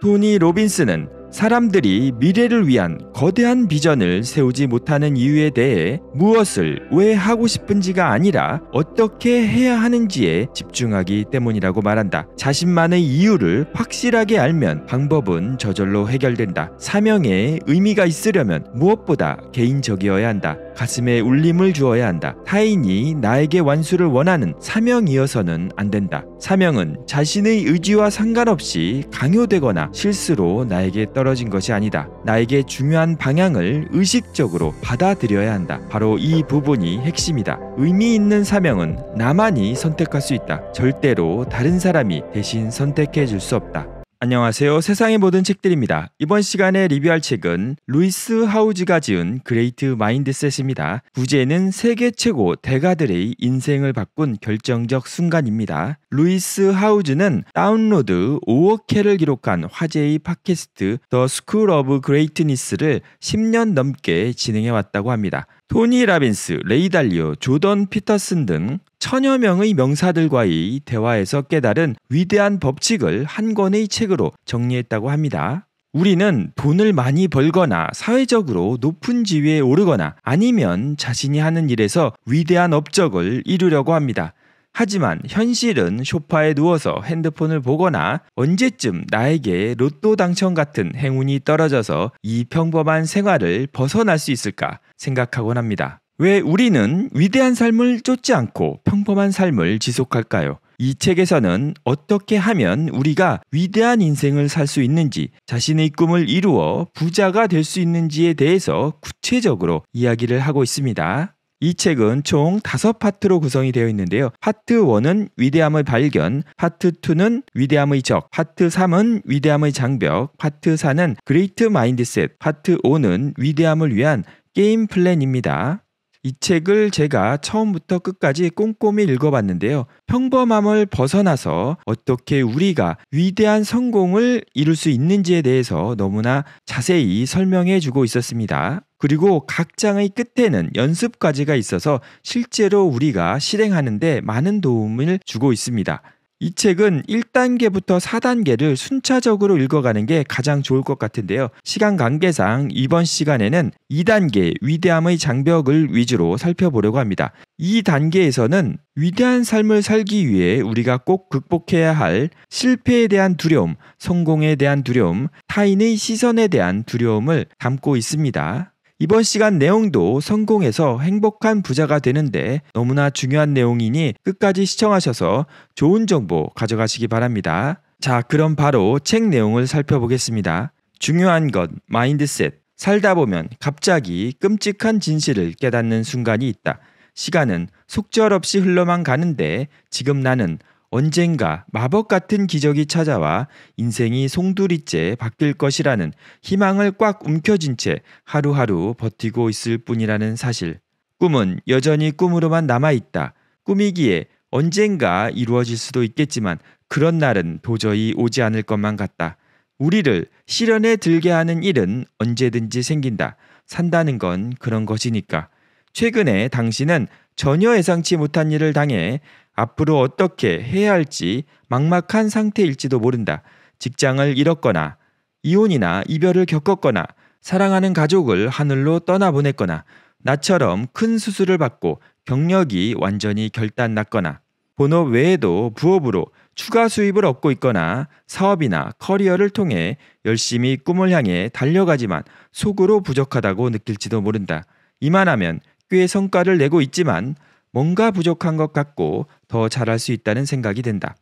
토니 로빈스는 사람들이 미래를 위한 거대한 비전을 세우지 못하는 이유에 대해 무엇을 왜 하고 싶은지가 아니라 어떻게 해야 하는지에 집중하기 때문이라고 말한다. 자신만의 이유를 확실하게 알면 방법은 저절로 해결된다. 사명에 의미가 있으려면 무엇보다 개인적이어야 한다. 가슴에 울림을 주어야 한다. 타인이 나에게 완수를 원하는 사명이어서는 안 된다. 사명은 자신의 의지와 상관없이 강요되거나 실수로 나에게 떨어진 것이 아니다. 나에게 중요한 방향을 의식적으로 받아들여야 한다. 바로 이 부분이 핵심이다. 의미 있는 사명은 나만이 선택할 수 있다. 절대로 다른 사람이 대신 선택해 줄 수 없다. 안녕하세요. 세상의 모든 책들입니다. 이번 시간에 리뷰할 책은 루이스 하우즈가 지은 그레이트 마인드셋입니다. 부제는 세계 최고 대가들의 인생을 바꾼 결정적 순간입니다. 루이스 하우즈는 다운로드 5억 회를 기록한 화제의 팟캐스트 더 스쿨 오브 그레이트니스를 10년 넘게 진행해 왔다고 합니다. 토니 라빈스, 레이 달리오, 조던 피터슨 등 천여 명의 명사들과의 대화에서 깨달은 위대한 법칙을 한 권의 책으로 정리했다고 합니다. 우리는 돈을 많이 벌거나 사회적으로 높은 지위에 오르거나 아니면 자신이 하는 일에서 위대한 업적을 이루려고 합니다. 하지만 현실은 쇼파에 누워서 핸드폰을 보거나 언제쯤 나에게 로또 당첨 같은 행운이 떨어져서 이 평범한 생활을 벗어날 수 있을까 생각하곤 합니다. 왜 우리는 위대한 삶을 쫓지 않고 평범한 삶을 지속할까요? 이 책에서는 어떻게 하면 우리가 위대한 인생을 살 수 있는지, 자신의 꿈을 이루어 부자가 될 수 있는지에 대해서 구체적으로 이야기를 하고 있습니다. 이 책은 총 다섯 파트로 구성이 되어 있는데요. 파트 1은 위대함의 발견, 파트 2는 위대함의 적, 파트 3은 위대함의 장벽, 파트 4는 그레이트 마인드셋, 파트 5는 위대함을 위한 게임 플랜입니다. 이 책을 제가 처음부터 끝까지 꼼꼼히 읽어봤는데요. 평범함을 벗어나서 어떻게 우리가 위대한 성공을 이룰 수 있는지에 대해서 너무나 자세히 설명해 주고 있었습니다. 그리고 각 장의 끝에는 연습까지가 있어서 실제로 우리가 실행하는데 많은 도움을 주고 있습니다. 이 책은 1단계부터 4단계를 순차적으로 읽어가는 게 가장 좋을 것 같은데요. 시간 관계상 이번 시간에는 2단계 위대함의 장벽을 위주로 살펴보려고 합니다. 이 단계에서는 위대한 삶을 살기 위해 우리가 꼭 극복해야 할 실패에 대한 두려움, 성공에 대한 두려움, 타인의 시선에 대한 두려움을 담고 있습니다. 이번 시간 내용도 성공해서 행복한 부자가 되는데 너무나 중요한 내용이니 끝까지 시청하셔서 좋은 정보 가져가시기 바랍니다. 자, 그럼 바로 책 내용을 살펴보겠습니다. 중요한 것, 마인드셋. 살다 보면 갑자기 끔찍한 진실을 깨닫는 순간이 있다. 시간은 속절없이 흘러만 가는데 지금 나는 언젠가 마법 같은 기적이 찾아와 인생이 송두리째 바뀔 것이라는 희망을 꽉 움켜쥔 채 하루하루 버티고 있을 뿐이라는 사실. 꿈은 여전히 꿈으로만 남아있다. 꿈이기에 언젠가 이루어질 수도 있겠지만 그런 날은 도저히 오지 않을 것만 같다. 우리를 시련에 들게 하는 일은 언제든지 생긴다. 산다는 건 그런 것이니까. 최근에 당신은 전혀 예상치 못한 일을 당해 앞으로 어떻게 해야 할지 막막한 상태일지도 모른다. 직장을 잃었거나 이혼이나 이별을 겪었거나 사랑하는 가족을 하늘로 떠나보냈거나 나처럼 큰 수술을 받고 경력이 완전히 결단났거나 본업 외에도 부업으로 추가 수입을 얻고 있거나 사업이나 커리어를 통해 열심히 꿈을 향해 달려가지만 속으로 부족하다고 느낄지도 모른다. 이만하면 꽤 성과를 내고 있지만 뭔가 부족한 것 같고 더 잘할 수 있다는 생각이 든다.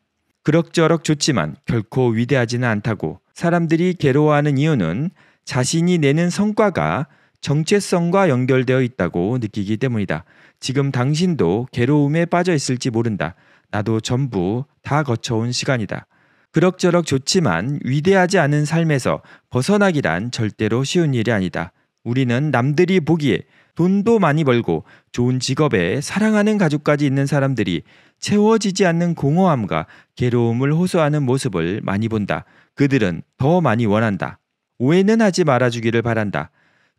그럭저럭 좋지만 결코 위대하지는 않다고 사람들이 괴로워하는 이유는 자신이 내는 성과가 정체성과 연결되어 있다고 느끼기 때문이다. 지금 당신도 괴로움에 빠져 있을지 모른다. 나도 전부 다 거쳐온 시간이다. 그럭저럭 좋지만 위대하지 않은 삶에서 벗어나기란 절대로 쉬운 일이 아니다. 우리는 남들이 보기에 돈도 많이 벌고 좋은 직업에 사랑하는 가족까지 있는 사람들이 채워지지 않는 공허함과 괴로움을 호소하는 모습을 많이 본다. 그들은 더 많이 원한다. 오해는 하지 말아주기를 바란다.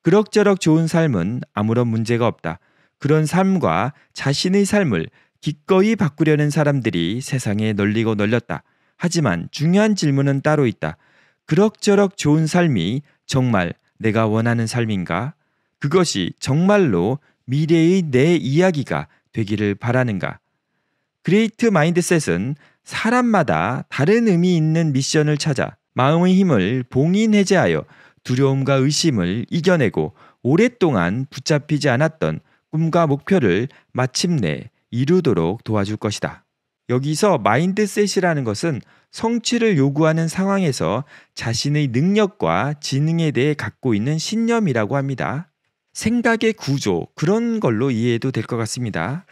그럭저럭 좋은 삶은 아무런 문제가 없다. 그런 삶과 자신의 삶을 기꺼이 바꾸려는 사람들이 세상에 널리고 널렸다. 하지만 중요한 질문은 따로 있다. 그럭저럭 좋은 삶이 정말 내가 원하는 삶인가? 그것이 정말로 미래의 내 이야기가 되기를 바라는가? 그레이트 마인드셋은 사람마다 다른 의미 있는 미션을 찾아 마음의 힘을 봉인해제하여 두려움과 의심을 이겨내고 오랫동안 붙잡히지 않았던 꿈과 목표를 마침내 이루도록 도와줄 것이다. 여기서 마인드셋이라는 것은 성취를 요구하는 상황에서 자신의 능력과 지능에 대해 갖고 있는 신념이라고 합니다. 생각의 구조 그런 걸로 이해해도 될 것 같습니다.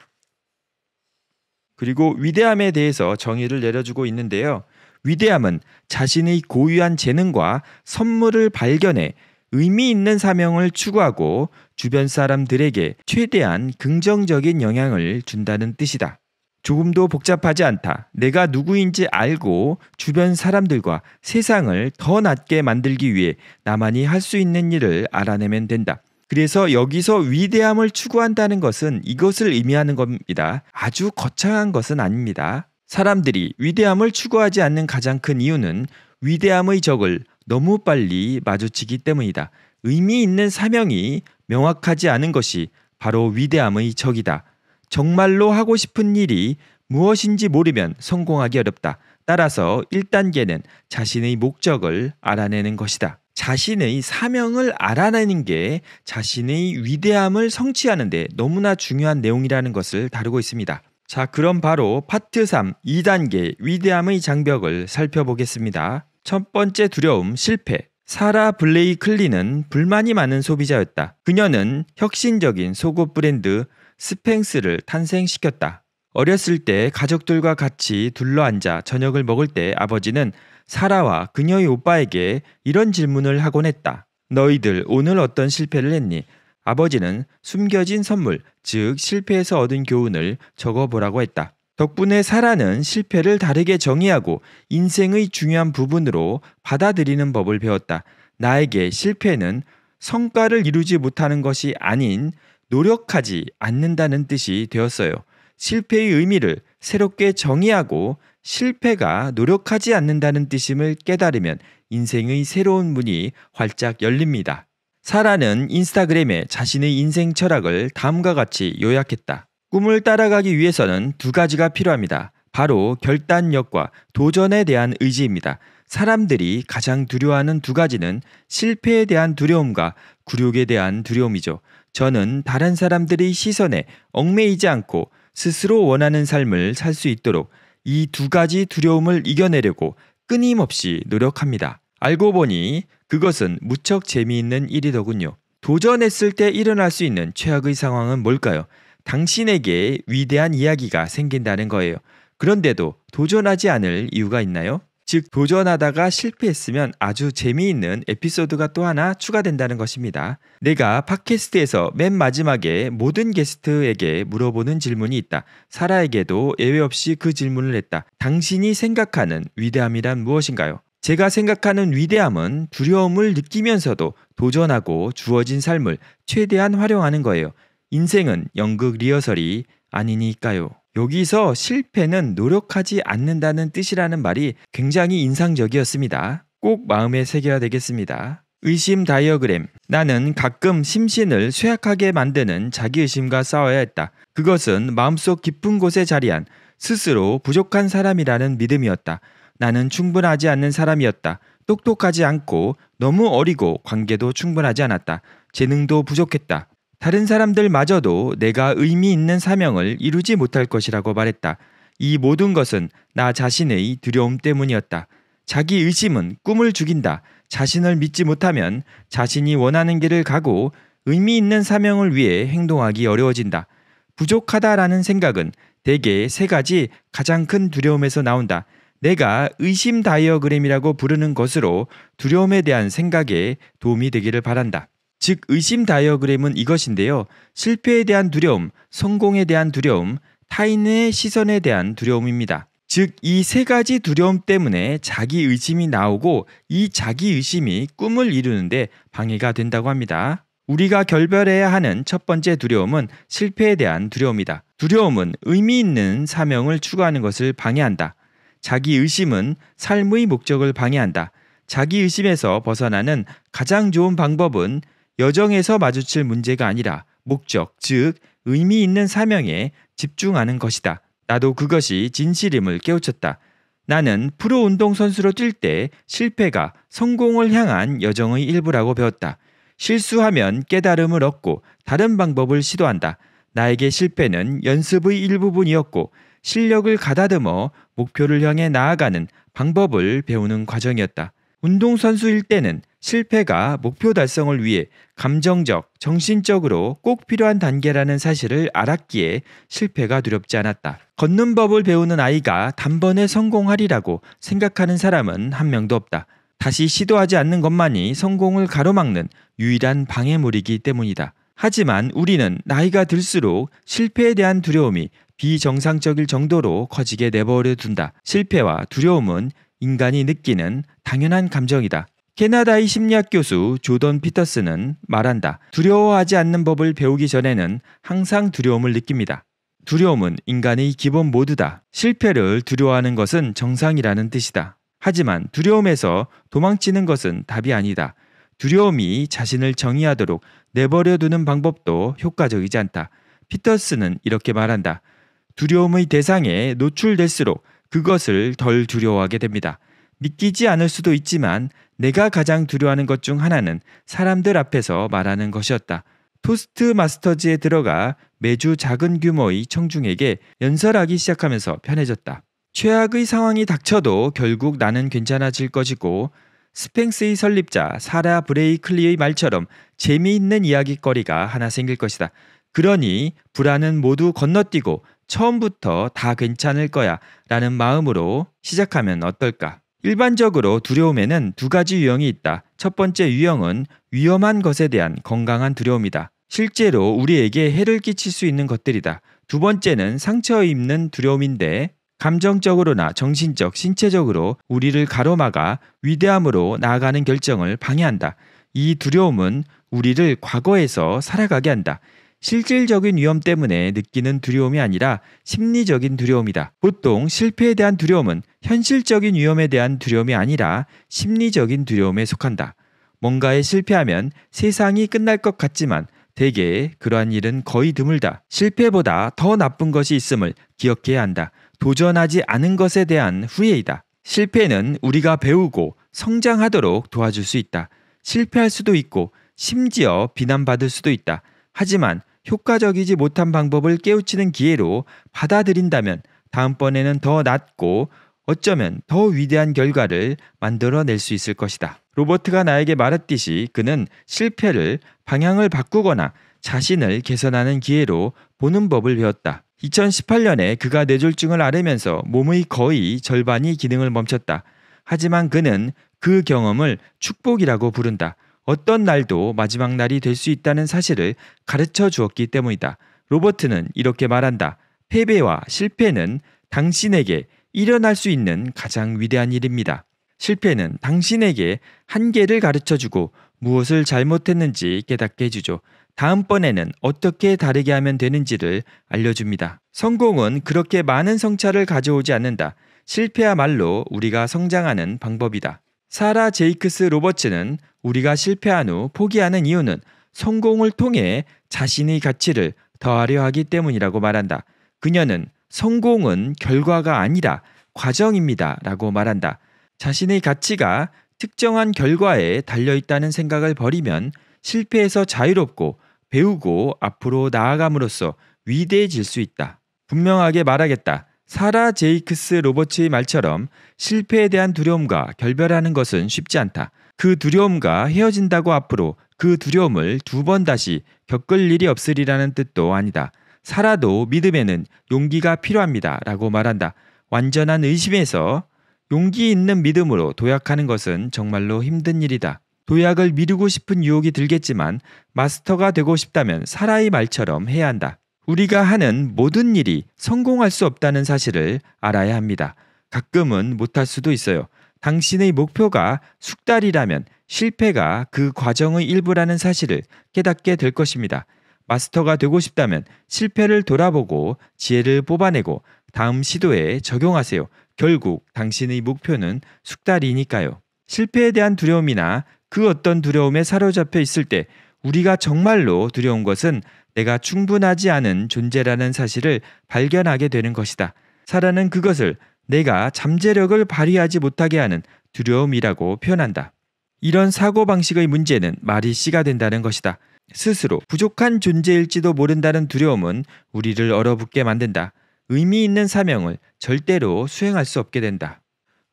그리고 위대함에 대해서 정의를 내려주고 있는데요. 위대함은 자신의 고유한 재능과 선물을 발견해 의미 있는 사명을 추구하고 주변 사람들에게 최대한 긍정적인 영향을 준다는 뜻이다. 조금도 복잡하지 않다. 내가 누구인지 알고 주변 사람들과 세상을 더 낫게 만들기 위해 나만이 할 수 있는 일을 알아내면 된다. 그래서 여기서 위대함을 추구한다는 것은 이것을 의미하는 겁니다. 아주 거창한 것은 아닙니다. 사람들이 위대함을 추구하지 않는 가장 큰 이유는 위대함의 적을 너무 빨리 마주치기 때문이다. 의미 있는 사명이 명확하지 않은 것이 바로 위대함의 적이다. 정말로 하고 싶은 일이 무엇인지 모르면 성공하기 어렵다. 따라서 1단계는 자신의 목적을 알아내는 것이다. 자신의 사명을 알아내는 게 자신의 위대함을 성취하는데 너무나 중요한 내용이라는 것을 다루고 있습니다. 자, 그럼 바로 파트 3 2단계 위대함의 장벽을 살펴보겠습니다. 첫 번째 두려움 실패. 사라 블레이클리는 불만이 많은 소비자였다. 그녀는 혁신적인 속옷 브랜드 스팽스를 탄생시켰다. 어렸을 때 가족들과 같이 둘러앉아 저녁을 먹을 때 아버지는 사라와 그녀의 오빠에게 이런 질문을 하곤 했다. 너희들 오늘 어떤 실패를 했니? 아버지는 숨겨진 선물, 즉 실패에서 얻은 교훈을 적어보라고 했다. 덕분에 사라는 실패를 다르게 정의하고 인생의 중요한 부분으로 받아들이는 법을 배웠다. 나에게 실패는 성과를 이루지 못하는 것이 아닌 노력하지 않는다는 뜻이 되었어요. 실패의 의미를 새롭게 정의하고 실패가 노력하지 않는다는 뜻임을 깨달으면 인생의 새로운 문이 활짝 열립니다. 사라는 인스타그램에 자신의 인생 철학을 다음과 같이 요약했다. 꿈을 따라가기 위해서는 두 가지가 필요합니다. 바로 결단력과 도전에 대한 의지입니다. 사람들이 가장 두려워하는 두 가지는 실패에 대한 두려움과 굴욕에 대한 두려움이죠. 저는 다른 사람들의 시선에 얽매이지 않고 스스로 원하는 삶을 살 수 있도록 이 두 가지 두려움을 이겨내려고 끊임없이 노력합니다. 알고 보니 그것은 무척 재미있는 일이더군요. 도전했을 때 일어날 수 있는 최악의 상황은 뭘까요? 당신에게 위대한 이야기가 생긴다는 거예요. 그런데도 도전하지 않을 이유가 있나요? 즉 도전하다가 실패했으면 아주 재미있는 에피소드가 또 하나 추가된다는 것입니다. 내가 팟캐스트에서 맨 마지막에 모든 게스트에게 물어보는 질문이 있다. 사라에게도 예외 없이 그 질문을 했다. 당신이 생각하는 위대함이란 무엇인가요? 제가 생각하는 위대함은 두려움을 느끼면서도 도전하고 주어진 삶을 최대한 활용하는 거예요. 인생은 연극 리허설이 아니니까요. 여기서 실패는 노력하지 않는다는 뜻이라는 말이 굉장히 인상적이었습니다. 꼭 마음에 새겨야 되겠습니다. 의심 다이어그램. 나는 가끔 심신을 쇠약하게 만드는 자기의심과 싸워야 했다. 그것은 마음속 깊은 곳에 자리한 스스로 부족한 사람이라는 믿음이었다. 나는 충분하지 않는 사람이었다. 똑똑하지 않고 너무 어리고 관계도 충분하지 않았다. 재능도 부족했다. 다른 사람들마저도 내가 의미 있는 사명을 이루지 못할 것이라고 말했다. 이 모든 것은 나 자신의 두려움 때문이었다. 자기 의심은 꿈을 죽인다. 자신을 믿지 못하면 자신이 원하는 길을 가고 의미 있는 사명을 위해 행동하기 어려워진다. 부족하다라는 생각은 대개 세 가지 가장 큰 두려움에서 나온다. 내가 의심 다이어그램이라고 부르는 것으로 두려움에 대한 생각에 도움이 되기를 바란다. 즉 의심 다이어그램은 이것인데요. 실패에 대한 두려움, 성공에 대한 두려움, 타인의 시선에 대한 두려움입니다. 즉, 이 세 가지 두려움 때문에 자기 의심이 나오고 이 자기 의심이 꿈을 이루는데 방해가 된다고 합니다. 우리가 결별해야 하는 첫 번째 두려움은 실패에 대한 두려움이다. 두려움은 의미 있는 사명을 추구하는 것을 방해한다. 자기 의심은 삶의 목적을 방해한다. 자기 의심에서 벗어나는 가장 좋은 방법은 여정에서 마주칠 문제가 아니라 목적, 즉 의미 있는 사명에 집중하는 것이다. 나도 그것이 진실임을 깨우쳤다. 나는 프로 운동 선수로 뛸 때 실패가 성공을 향한 여정의 일부라고 배웠다. 실수하면 깨달음을 얻고 다른 방법을 시도한다. 나에게 실패는 연습의 일부분이었고 실력을 가다듬어 목표를 향해 나아가는 방법을 배우는 과정이었다. 운동선수일 때는 실패가 목표 달성을 위해 감정적, 정신적으로 꼭 필요한 단계라는 사실을 알았기에 실패가 두렵지 않았다. 걷는 법을 배우는 아이가 단번에 성공하리라고 생각하는 사람은 한 명도 없다. 다시 시도하지 않는 것만이 성공을 가로막는 유일한 방해물이기 때문이다. 하지만 우리는 나이가 들수록 실패에 대한 두려움이 비정상적일 정도로 커지게 내버려 둔다. 실패와 두려움은 인간이 느끼는 당연한 감정이다. 캐나다의 심리학 교수 조던 피터스는 말한다. 두려워하지 않는 법을 배우기 전에는 항상 두려움을 느낍니다. 두려움은 인간의 기본 모두다. 실패를 두려워하는 것은 정상이라는 뜻이다. 하지만 두려움에서 도망치는 것은 답이 아니다. 두려움이 자신을 정의하도록 내버려 두는 방법도 효과적이지 않다. 피터스는 이렇게 말한다. 두려움의 대상에 노출될수록 그것을 덜 두려워하게 됩니다. 믿기지 않을 수도 있지만 내가 가장 두려워하는 것 중 하나는 사람들 앞에서 말하는 것이었다. 토스트 마스터즈에 들어가 매주 작은 규모의 청중에게 연설하기 시작하면서 편해졌다. 최악의 상황이 닥쳐도 결국 나는 괜찮아질 것이고 스팽스의 설립자 사라 브레이클리의 말처럼 재미있는 이야기거리가 하나 생길 것이다. 그러니 불안은 모두 건너뛰고 처음부터 다 괜찮을 거야 라는 마음으로 시작하면 어떨까? 일반적으로 두려움에는 두 가지 유형이 있다. 첫 번째 유형은 위험한 것에 대한 건강한 두려움이다. 실제로 우리에게 해를 끼칠 수 있는 것들이다. 두 번째는 상처 입는 두려움인데 감정적으로나 정신적, 신체적으로 우리를 가로막아 위대함으로 나아가는 결정을 방해한다. 이 두려움은 우리를 과거에서 살아가게 한다. 실질적인 위험 때문에 느끼는 두려움이 아니라 심리적인 두려움이다. 보통 실패에 대한 두려움은 현실적인 위험에 대한 두려움이 아니라 심리적인 두려움에 속한다. 뭔가에 실패하면 세상이 끝날 것 같지만 대개 그러한 일은 거의 드물다. 실패보다 더 나쁜 것이 있음을 기억해야 한다. 도전하지 않은 것에 대한 후회이다. 실패는 우리가 배우고 성장하도록 도와줄 수 있다. 실패할 수도 있고 심지어 비난받을 수도 있다. 하지만 효과적이지 못한 방법을 깨우치는 기회로 받아들인다면 다음번에는 더 낫고 어쩌면 더 위대한 결과를 만들어낼 수 있을 것이다. 로버트가 나에게 말했듯이 그는 실패를 방향을 바꾸거나 자신을 개선하는 기회로 보는 법을 배웠다. 2018년에 그가 뇌졸중을 앓으면서 몸의 거의 절반이 기능을 멈췄다. 하지만 그는 그 경험을 축복이라고 부른다. 어떤 날도 마지막 날이 될 수 있다는 사실을 가르쳐 주었기 때문이다. 로버트는 이렇게 말한다. 패배와 실패는 당신에게 일어날 수 있는 가장 위대한 일입니다. 실패는 당신에게 한계를 가르쳐 주고 무엇을 잘못했는지 깨닫게 해주죠. 다음번에는 어떻게 다르게 하면 되는지를 알려줍니다. 성공은 그렇게 많은 성찰을 가져오지 않는다. 실패야말로 우리가 성장하는 방법이다. 사라 제이크스 로버츠는 우리가 실패한 후 포기하는 이유는 성공을 통해 자신의 가치를 더하려 하기 때문이라고 말한다. 그녀는 성공은 결과가 아니라 과정입니다. 라고 말한다. 자신의 가치가 특정한 결과에 달려 있다는 생각을 버리면 실패에서 자유롭고 배우고 앞으로 나아감으로써 위대해질 수 있다. 분명하게 말하겠다. 사라 제이크스 로버츠의 말처럼 실패에 대한 두려움과 결별하는 것은 쉽지 않다. 그 두려움과 헤어진다고 앞으로 그 두려움을 두 번 다시 겪을 일이 없으리라는 뜻도 아니다. 살아도 믿음에는 용기가 필요합니다. 라고 말한다. 완전한 의심에서 용기 있는 믿음으로 도약하는 것은 정말로 힘든 일이다. 도약을 미루고 싶은 유혹이 들겠지만 마스터가 되고 싶다면 사라의 말처럼 해야 한다. 우리가 하는 모든 일이 성공할 수 없다는 사실을 알아야 합니다. 가끔은 못할 수도 있어요. 당신의 목표가 숙달이라면 실패가 그 과정의 일부라는 사실을 깨닫게 될 것입니다. 마스터가 되고 싶다면 실패를 돌아보고 지혜를 뽑아내고 다음 시도에 적용하세요. 결국 당신의 목표는 숙달이니까요. 실패에 대한 두려움이나 그 어떤 두려움에 사로잡혀 있을 때 우리가 정말로 두려운 것은 내가 충분하지 않은 존재라는 사실을 발견하게 되는 것이다. 사라는 그것을 내가 잠재력을 발휘하지 못하게 하는 두려움이라고 표현한다. 이런 사고방식의 문제는 말이 씨가 된다는 것이다. 스스로 부족한 존재일지도 모른다는 두려움은 우리를 얼어붙게 만든다. 의미 있는 사명을 절대로 수행할 수 없게 된다.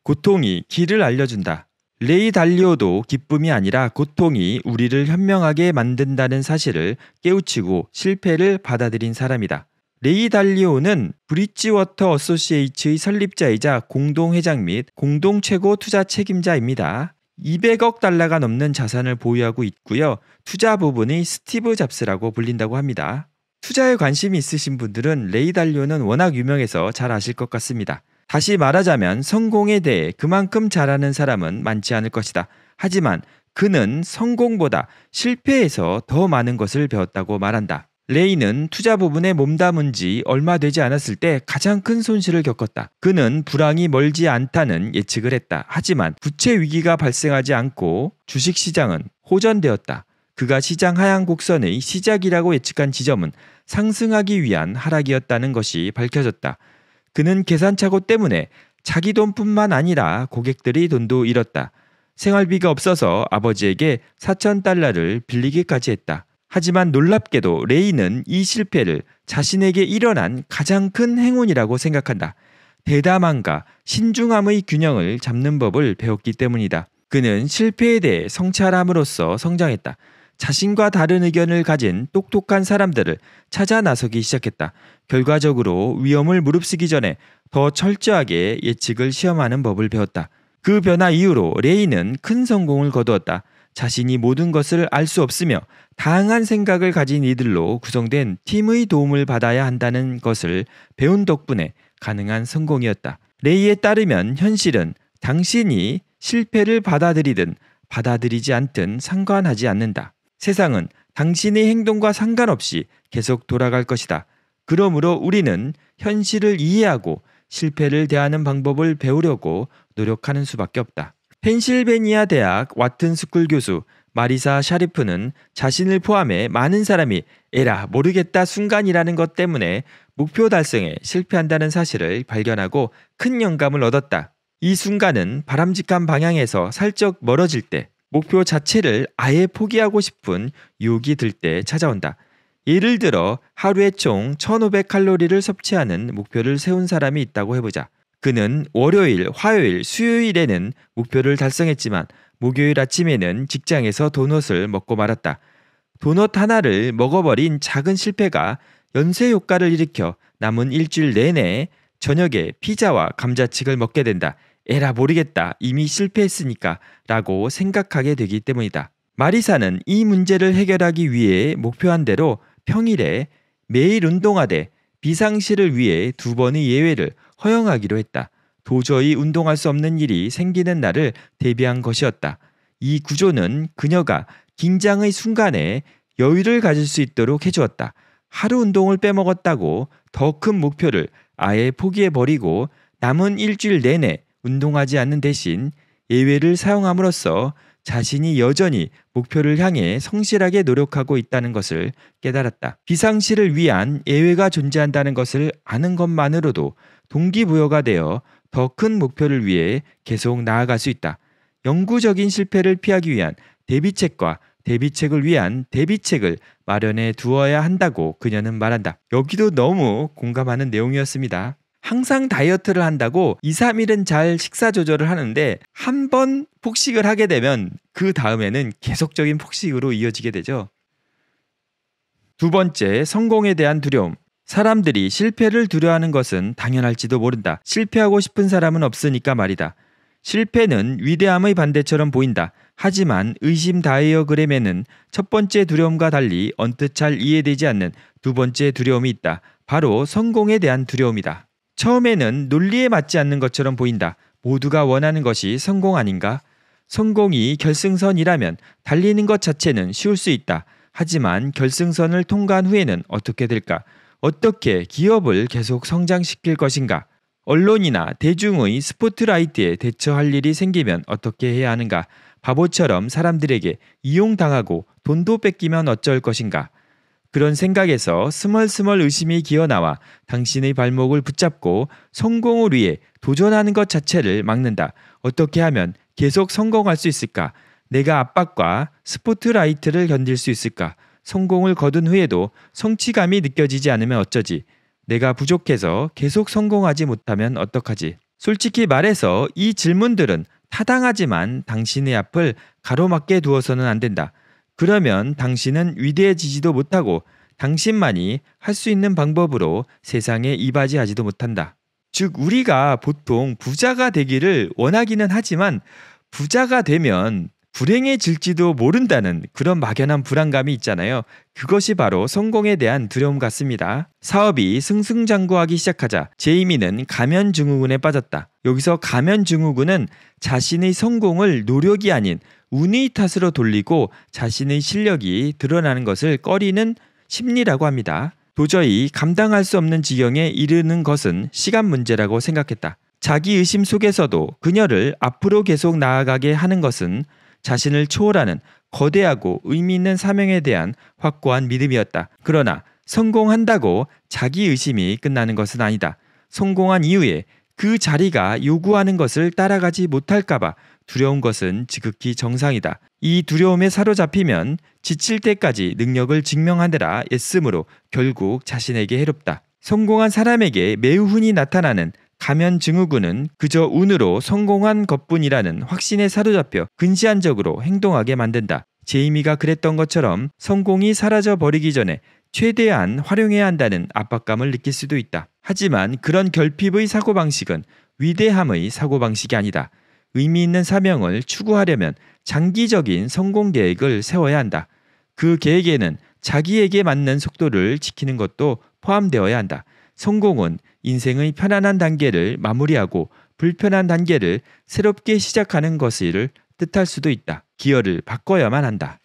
고통이 길을 알려준다. 레이 달리오도 기쁨이 아니라 고통이 우리를 현명하게 만든다는 사실을 깨우치고 실패를 받아들인 사람이다. 레이 달리오는 브릿지워터 어소시에이츠의 설립자이자 공동회장 및 공동 최고 투자 책임자입니다. 200억 달러가 넘는 자산을 보유하고 있고요. 투자 부분이 스티브 잡스라고 불린다고 합니다. 투자에 관심이 있으신 분들은 레이 달리오는 워낙 유명해서 잘 아실 것 같습니다. 다시 말하자면 성공에 대해 그만큼 잘하는 사람은 많지 않을 것이다. 하지만 그는 성공보다 실패에서 더 많은 것을 배웠다고 말한다. 레이는 투자 부분에 몸담은 지 얼마 되지 않았을 때 가장 큰 손실을 겪었다. 그는 불황이 멀지 않다는 예측을 했다. 하지만 부채 위기가 발생하지 않고 주식 시장은 호전되었다. 그가 시장 하향 곡선의 시작이라고 예측한 지점은 상승하기 위한 하락이었다는 것이 밝혀졌다. 그는 계산착오 때문에 자기 돈뿐만 아니라 고객들이 돈도 잃었다. 생활비가 없어서 아버지에게 4천 달러를 빌리기까지 했다. 하지만 놀랍게도 레이는 이 실패를 자신에게 일어난 가장 큰 행운이라고 생각한다. 대담함과 신중함의 균형을 잡는 법을 배웠기 때문이다. 그는 실패에 대해 성찰함으로써 성장했다. 자신과 다른 의견을 가진 똑똑한 사람들을 찾아 나서기 시작했다. 결과적으로 위험을 무릅쓰기 전에 더 철저하게 예측을 시험하는 법을 배웠다. 그 변화 이후로 레이는 큰 성공을 거두었다. 자신이 모든 것을 알 수 없으며 다양한 생각을 가진 이들로 구성된 팀의 도움을 받아야 한다는 것을 배운 덕분에 가능한 성공이었다. 레이에 따르면 현실은 당신이 실패를 받아들이든 받아들이지 않든 상관하지 않는다. 세상은 당신의 행동과 상관없이 계속 돌아갈 것이다. 그러므로 우리는 현실을 이해하고 실패를 대하는 방법을 배우려고 노력하는 수밖에 없다. 펜실베니아 대학 와튼 스쿨 교수 마리사 샤리프는 자신을 포함해 많은 사람이 에라 모르겠다 순간이라는 것 때문에 목표 달성에 실패한다는 사실을 발견하고 큰 영감을 얻었다. 이 순간은 바람직한 방향에서 살짝 멀어질 때 목표 자체를 아예 포기하고 싶은 욕이 들 때 찾아온다. 예를 들어 하루에 총 1500칼로리를 섭취하는 목표를 세운 사람이 있다고 해보자. 그는 월요일, 화요일, 수요일에는 목표를 달성했지만 목요일 아침에는 직장에서 도넛을 먹고 말았다. 도넛 하나를 먹어버린 작은 실패가 연쇄 효과를 일으켜 남은 일주일 내내 저녁에 피자와 감자칩을 먹게 된다. 에라 모르겠다. 이미 실패했으니까 라고 생각하게 되기 때문이다. 마리사는 이 문제를 해결하기 위해 목표한 대로 평일에 매일 운동하되 비상시를 위해 두 번의 예외를 허용하기로 했다. 도저히 운동할 수 없는 일이 생기는 날을 대비한 것이었다. 이 구조는 그녀가 긴장의 순간에 여유를 가질 수 있도록 해주었다. 하루 운동을 빼먹었다고 더 큰 목표를 아예 포기해버리고 남은 일주일 내내 운동하지 않는 대신 예외를 사용함으로써 자신이 여전히 목표를 향해 성실하게 노력하고 있다는 것을 깨달았다. 비상시를 위한 예외가 존재한다는 것을 아는 것만으로도 동기부여가 되어 더 큰 목표를 위해 계속 나아갈 수 있다. 영구적인 실패를 피하기 위한 대비책과 대비책을 위한 대비책을 마련해 두어야 한다고 그녀는 말한다. 여기도 너무 공감하는 내용이었습니다. 항상 다이어트를 한다고 2, 3일은 잘 식사 조절을 하는데 한 번 폭식을 하게 되면 그 다음에는 계속적인 폭식으로 이어지게 되죠. 두 번째, 성공에 대한 두려움. 사람들이 실패를 두려워하는 것은 당연할지도 모른다. 실패하고 싶은 사람은 없으니까 말이다. 실패는 위대함의 반대처럼 보인다. 하지만 의심 다이어그램에는 첫 번째 두려움과 달리 언뜻 잘 이해되지 않는 두 번째 두려움이 있다. 바로 성공에 대한 두려움이다. 처음에는 논리에 맞지 않는 것처럼 보인다. 모두가 원하는 것이 성공 아닌가? 성공이 결승선이라면 달리는 것 자체는 쉬울 수 있다. 하지만 결승선을 통과한 후에는 어떻게 될까? 어떻게 기업을 계속 성장시킬 것인가? 언론이나 대중의 스포트라이트에 대처할 일이 생기면 어떻게 해야 하는가? 바보처럼 사람들에게 이용당하고 돈도 뺏기면 어쩔 것인가? 그런 생각에서 스멀스멀 의심이 기어나와 당신의 발목을 붙잡고 성공을 위해 도전하는 것 자체를 막는다. 어떻게 하면 계속 성공할 수 있을까? 내가 압박과 스포트라이트를 견딜 수 있을까? 성공을 거둔 후에도 성취감이 느껴지지 않으면 어쩌지? 내가 부족해서 계속 성공하지 못하면 어떡하지? 솔직히 말해서 이 질문들은 타당하지만 당신의 앞을 가로막게 두어서는 안 된다. 그러면 당신은 위대해지지도 못하고 당신만이 할 수 있는 방법으로 세상에 이바지하지도 못한다. 즉, 우리가 보통 부자가 되기를 원하기는 하지만 부자가 되면 불행해질지도 모른다는 그런 막연한 불안감이 있잖아요. 그것이 바로 성공에 대한 두려움 같습니다. 사업이 승승장구하기 시작하자 제이미는 가면증후군에 빠졌다. 여기서 가면증후군은 자신의 성공을 노력이 아닌 운의 탓으로 돌리고 자신의 실력이 드러나는 것을 꺼리는 심리라고 합니다. 도저히 감당할 수 없는 지경에 이르는 것은 시간 문제라고 생각했다. 자기 의심 속에서도 그녀를 앞으로 계속 나아가게 하는 것은 자신을 초월하는 거대하고 의미 있는 사명에 대한 확고한 믿음이었다. 그러나 성공한다고 자기 의심이 끝나는 것은 아니다. 성공한 이후에 그 자리가 요구하는 것을 따라가지 못할까봐 두려운 것은 지극히 정상이다. 이 두려움에 사로잡히면 지칠 때까지 능력을 증명하느라 애쓰므로 결국 자신에게 해롭다. 성공한 사람에게 매우 흔히 나타나는 가면 증후군은 그저 운으로 성공한 것뿐이라는 확신에 사로잡혀 근시안적으로 행동하게 만든다. 제이미가 그랬던 것처럼 성공이 사라져 버리기 전에 최대한 활용해야 한다는 압박감을 느낄 수도 있다. 하지만 그런 결핍의 사고방식은 위대함의 사고방식이 아니다. 의미 있는 사명을 추구하려면 장기적인 성공 계획을 세워야 한다. 그 계획에는 자기에게 맞는 속도를 지키는 것도 포함되어야 한다. 성공은 인생의 편안한 단계를 마무리하고 불편한 단계를 새롭게 시작하는 것을 뜻할 수도 있다. 기여를 바꿔야만 한다.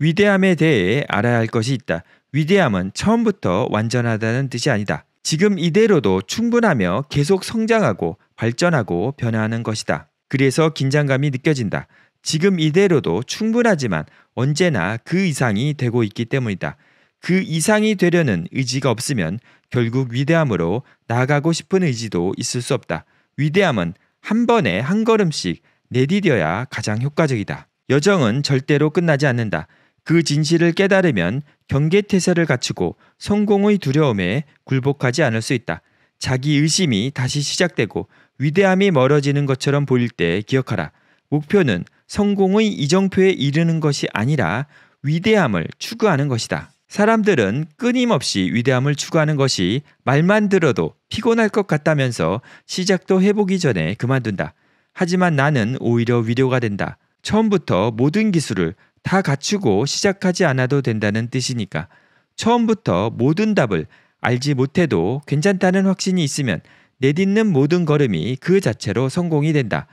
위대함에 대해 알아야 할 것이 있다. 위대함은 처음부터 완전하다는 뜻이 아니다. 지금 이대로도 충분하며 계속 성장하고 발전하고 변화하는 것이다. 그래서 긴장감이 느껴진다. 지금 이대로도 충분하지만 언제나 그 이상이 되고 있기 때문이다. 그 이상이 되려는 의지가 없으면 결국 위대함으로 나아가고 싶은 의지도 있을 수 없다. 위대함은 한 번에 한 걸음씩 내디뎌야 가장 효과적이다. 여정은 절대로 끝나지 않는다. 그 진실을 깨달으면 경계태세를 갖추고 성공의 두려움에 굴복하지 않을 수 있다. 자기 의심이 다시 시작되고 위대함이 멀어지는 것처럼 보일 때 기억하라. 목표는 성공의 이정표에 이르는 것이 아니라 위대함을 추구하는 것이다. 사람들은 끊임없이 위대함을 추구하는 것이 말만 들어도 피곤할 것 같다면서 시작도 해보기 전에 그만둔다. 하지만 나는 오히려 위로가 된다. 처음부터 모든 기술을 다 갖추고 시작하지 않아도 된다는 뜻이니까. 처음부터 모든 답을 알지 못해도 괜찮다는 확신이 있으면 내딛는 모든 걸음이 그 자체로 성공이 된다.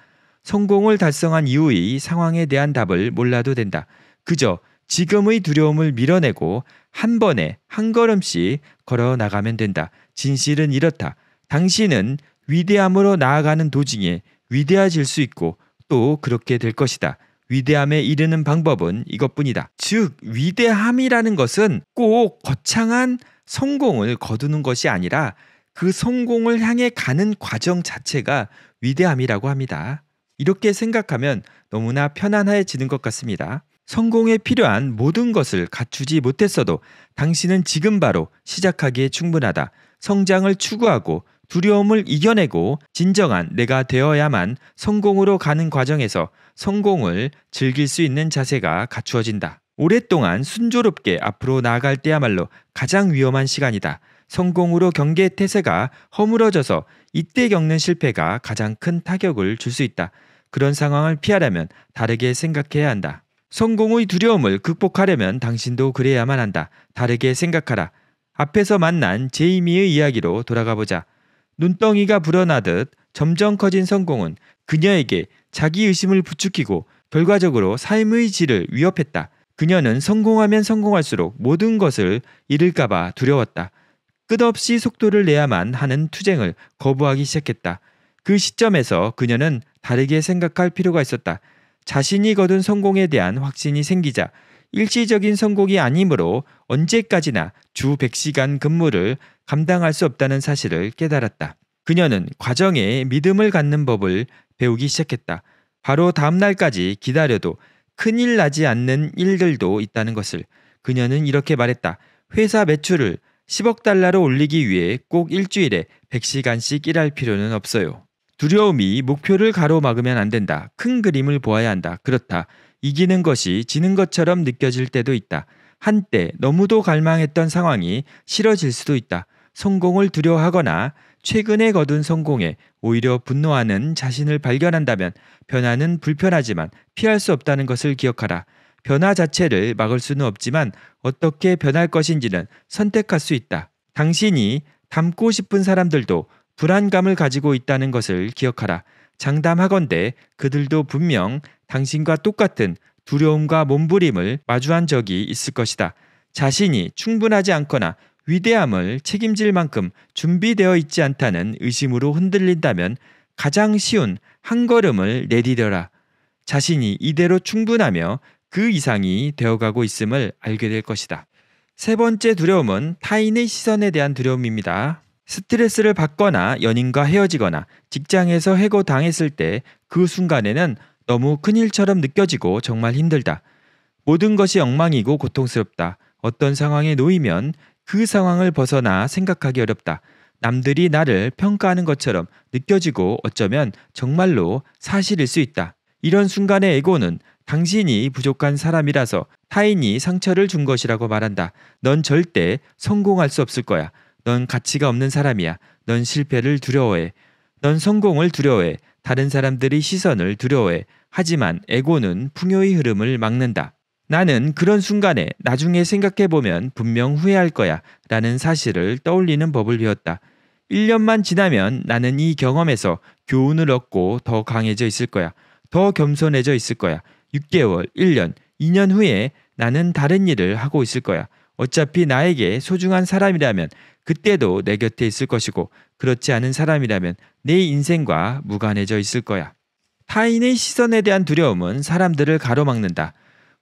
성공을 달성한 이후의 상황에 대한 답을 몰라도 된다. 그저 지금의 두려움을 밀어내고 한 번에 한 걸음씩 걸어 나가면 된다. 진실은 이렇다. 당신은 위대함으로 나아가는 도중에 위대해질 수 있고 또 그렇게 될 것이다. 위대함에 이르는 방법은 이것뿐이다. 즉, 위대함이라는 것은 꼭 거창한 성공을 거두는 것이 아니라 그 성공을 향해 가는 과정 자체가 위대함이라고 합니다. 이렇게 생각하면 너무나 편안해지는 것 같습니다. 성공에 필요한 모든 것을 갖추지 못했어도 당신은 지금 바로 시작하기에 충분하다. 성장을 추구하고 두려움을 이겨내고 진정한 내가 되어야만 성공으로 가는 과정에서 성공을 즐길 수 있는 자세가 갖추어진다. 오랫동안 순조롭게 앞으로 나아갈 때야말로 가장 위험한 시간이다. 성공으로 경계 태세가 허물어져서 이때 겪는 실패가 가장 큰 타격을 줄 수 있다. 그런 상황을 피하려면 다르게 생각해야 한다. 성공의 두려움을 극복하려면 당신도 그래야만 한다. 다르게 생각하라. 앞에서 만난 제이미의 이야기로 돌아가 보자. 눈덩이가 불어나듯 점점 커진 성공은 그녀에게 자기 의심을 부추기고 결과적으로 삶의 질을 위협했다. 그녀는 성공하면 성공할수록 모든 것을 잃을까봐 두려웠다. 끝없이 속도를 내야만 하는 투쟁을 거부하기 시작했다. 그 시점에서 그녀는 다르게 생각할 필요가 있었다. 자신이 거둔 성공에 대한 확신이 생기자 일시적인 성공이 아니므로 언제까지나 주 100시간 근무를 감당할 수 없다는 사실을 깨달았다. 그녀는 과정에 믿음을 갖는 법을 배우기 시작했다. 바로 다음날까지 기다려도 큰일 나지 않는 일들도 있다는 것을 그녀는 이렇게 말했다. 회사 매출을 10억 달러로 올리기 위해 꼭 일주일에 100시간씩 일할 필요는 없어요. 두려움이 목표를 가로막으면 안 된다. 큰 그림을 보아야 한다. 그렇다. 이기는 것이 지는 것처럼 느껴질 때도 있다. 한때 너무도 갈망했던 상황이 싫어질 수도 있다. 성공을 두려워하거나 최근에 거둔 성공에 오히려 분노하는 자신을 발견한다면 변화는 불편하지만 피할 수 없다는 것을 기억하라. 변화 자체를 막을 수는 없지만 어떻게 변할 것인지는 선택할 수 있다. 당신이 닮고 싶은 사람들도 불안감을 가지고 있다는 것을 기억하라. 장담하건대 그들도 분명 당신과 똑같은 두려움과 몸부림을 마주한 적이 있을 것이다. 자신이 충분하지 않거나 위대함을 책임질 만큼 준비되어 있지 않다는 의심으로 흔들린다면 가장 쉬운 한 걸음을 내디뎌라. 자신이 이대로 충분하며 그 이상이 되어가고 있음을 알게 될 것이다. 세 번째 두려움은 타인의 시선에 대한 두려움입니다. 스트레스를 받거나 연인과 헤어지거나 직장에서 해고당했을 때 그 순간에는 너무 큰일처럼 느껴지고 정말 힘들다. 모든 것이 엉망이고 고통스럽다. 어떤 상황에 놓이면 그 상황을 벗어나 생각하기 어렵다. 남들이 나를 평가하는 것처럼 느껴지고 어쩌면 정말로 사실일 수 있다. 이런 순간의 에고는 당신이 부족한 사람이라서 타인이 상처를 준 것이라고 말한다. 넌 절대 성공할 수 없을 거야. 넌 가치가 없는 사람이야. 넌 실패를 두려워해. 넌 성공을 두려워해. 다른 사람들의 시선을 두려워해. 하지만 에고는 풍요의 흐름을 막는다. 나는 그런 순간에 나중에 생각해보면 분명 후회할 거야 라는 사실을 떠올리는 법을 배웠다. 1년만 지나면 나는 이 경험에서 교훈을 얻고 더 강해져 있을 거야. 더 겸손해져 있을 거야. 6개월, 1년, 2년 후에 나는 다른 일을 하고 있을 거야. 어차피 나에게 소중한 사람이라면 그때도 내 곁에 있을 것이고 그렇지 않은 사람이라면 내 인생과 무관해져 있을 거야. 타인의 시선에 대한 두려움은 사람들을 가로막는다.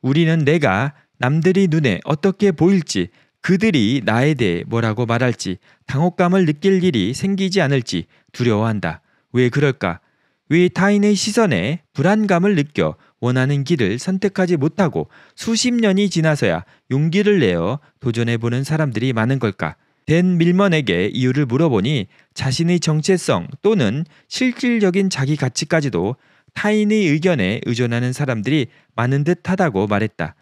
우리는 내가 남들이 눈에 어떻게 보일지, 그들이 나에 대해 뭐라고 말할지, 당혹감을 느낄 일이 생기지 않을지 두려워한다. 왜 그럴까? 왜 타인의 시선에 불안감을 느껴 원하는 길을 선택하지 못하고 수십 년이 지나서야 용기를 내어 도전해보는 사람들이 많은 걸까? 댄 밀먼에게 이유를 물어보니 자신의 정체성 또는 실질적인 자기 가치까지도 타인의 의견에 의존하는 사람들이 많은 듯 하다고 말했다.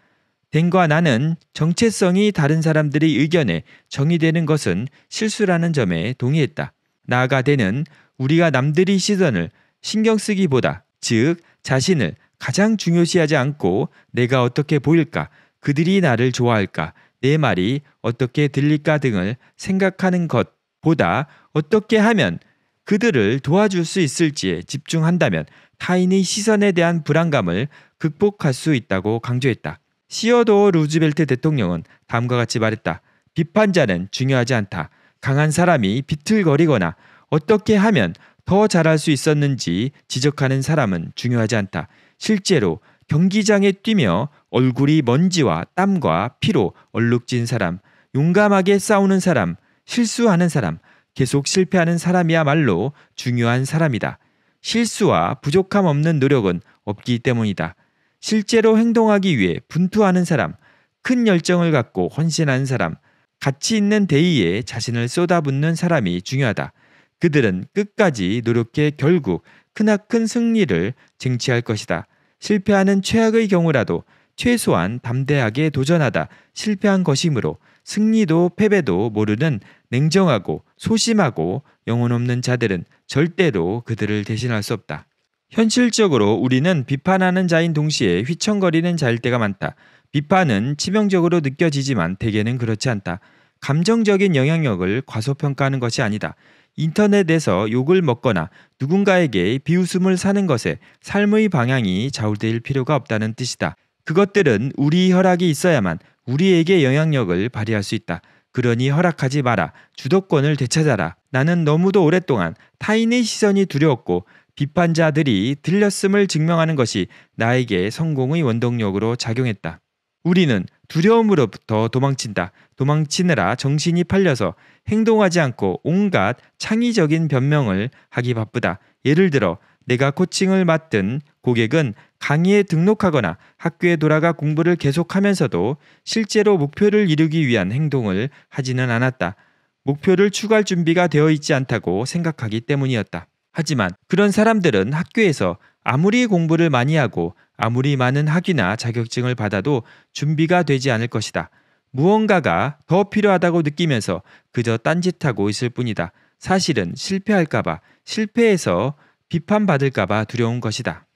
댄과 나는 정체성이 다른 사람들의 의견에 정의되는 것은 실수라는 점에 동의했다. 나아가 댄은 우리가 남들의 시선을 신경 쓰기보다 즉 자신을 가장 중요시하지 않고 내가 어떻게 보일까, 그들이 나를 좋아할까, 내 말이 어떻게 들릴까 등을 생각하는 것보다 어떻게 하면 그들을 도와줄 수 있을지에 집중한다면 타인의 시선에 대한 불안감을 극복할 수 있다고 강조했다. 시어도 루즈벨트 대통령은 다음과 같이 말했다. 비판자는 중요하지 않다. 강한 사람이 비틀거리거나 어떻게 하면 더 잘할 수 있었는지 지적하는 사람은 중요하지 않다. 실제로 경기장에 뛰며 얼굴이 먼지와 땀과 피로 얼룩진 사람, 용감하게 싸우는 사람, 실수하는 사람, 계속 실패하는 사람이야말로 중요한 사람이다. 실수와 부족함 없는 노력은 없기 때문이다. 실제로 행동하기 위해 분투하는 사람, 큰 열정을 갖고 헌신하는 사람, 가치 있는 대의에 자신을 쏟아붓는 사람이 중요하다. 그들은 끝까지 노력해 결국 크나큰 승리를 쟁취할 것이다. 실패하는 최악의 경우라도 최소한 담대하게 도전하다 실패한 것이므로 승리도 패배도 모르는 냉정하고 소심하고 영혼 없는 자들은 절대로 그들을 대신할 수 없다. 현실적으로 우리는 비판하는 자인 동시에 휘청거리는 자일 때가 많다. 비판은 치명적으로 느껴지지만 대개는 그렇지 않다. 감정적인 영향력을 과소평가하는 것이 아니다. 인터넷에서 욕을 먹거나 누군가에게 비웃음을 사는 것에 삶의 방향이 좌우될 필요가 없다는 뜻이다. 그것들은 우리 허락이 있어야만 우리에게 영향력을 발휘할 수 있다. 그러니 허락하지 마라. 주도권을 되찾아라. 나는 너무도 오랫동안 타인의 시선이 두려웠고 비판자들이 들렸음을 증명하는 것이 나에게 성공의 원동력으로 작용했다. 우리는 두려움으로부터 도망친다. 도망치느라 정신이 팔려서 행동하지 않고 온갖 창의적인 변명을 하기 바쁘다. 예를 들어 내가 코칭을 맡은 고객은 강의에 등록하거나 학교에 돌아가 공부를 계속하면서도 실제로 목표를 이루기 위한 행동을 하지는 않았다. 목표를 추가할 준비가 되어 있지 않다고 생각하기 때문이었다. 하지만 그런 사람들은 학교에서 아무리 공부를 많이 하고 아무리 많은 학위나 자격증을 받아도 준비가 되지 않을 것이다. 무언가가 더 필요하다고 느끼면서 그저 딴짓하고 있을 뿐이다. 사실은 실패할까봐, 실패해서 비판받을까봐 두려운 것이다.